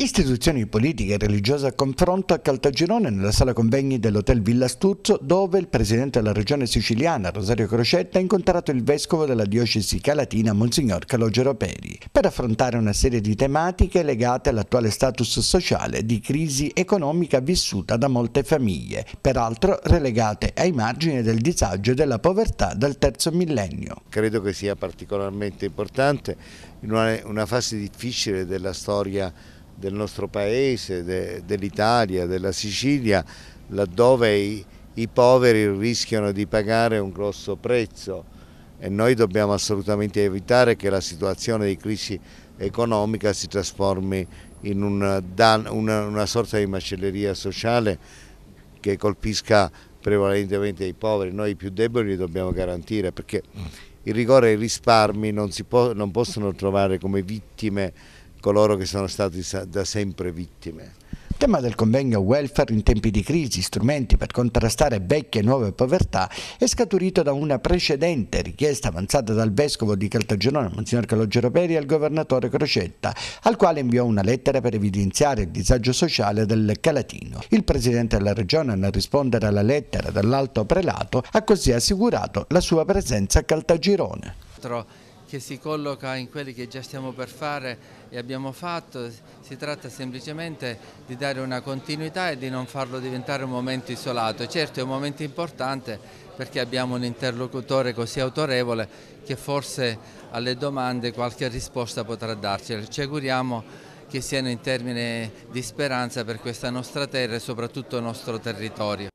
Istituzioni politiche e religiose a confronto a Caltagirone nella sala convegni dell'Hotel Villa Sturzo dove il presidente della regione siciliana Rosario Crocetta ha incontrato il vescovo della diocesi calatina Monsignor Calogero Peri per affrontare una serie di tematiche legate all'attuale status sociale di crisi economica vissuta da molte famiglie, peraltro relegate ai margini del disagio e della povertà del terzo millennio. Credo che sia particolarmente importante in una, una fase difficile della storia del nostro paese, de, dell'Italia, della Sicilia, laddove i, i poveri rischiano di pagare un grosso prezzo e noi dobbiamo assolutamente evitare che la situazione di crisi economica si trasformi in una, una, una, sorta di macelleria sociale che colpisca prevalentemente i poveri, noi i più deboli li dobbiamo garantire perché il rigore e i risparmi non, può, non possono trovare come vittime coloro che sono stati da sempre vittime. Il tema del convegno welfare in tempi di crisi, strumenti per contrastare vecchie e nuove povertà, è scaturito da una precedente richiesta avanzata dal vescovo di Caltagirone, Monsignor Calogero Peri, al governatore Crocetta, al quale inviò una lettera per evidenziare il disagio sociale del Calatino. Il presidente della regione, nel rispondere alla lettera dell'alto prelato, ha così assicurato la sua presenza a Caltagirone che si colloca in quelli che già stiamo per fare e abbiamo fatto, si tratta semplicemente di dare una continuità e di non farlo diventare un momento isolato. Certo è un momento importante perché abbiamo un interlocutore così autorevole che forse alle domande qualche risposta potrà darci. Ci auguriamo che siano in termini di speranza per questa nostra terra e soprattutto il nostro territorio.